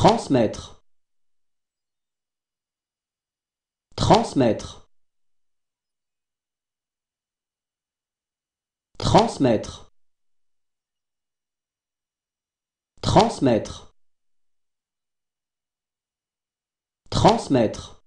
transmettre transmettre transmettre transmettre transmettre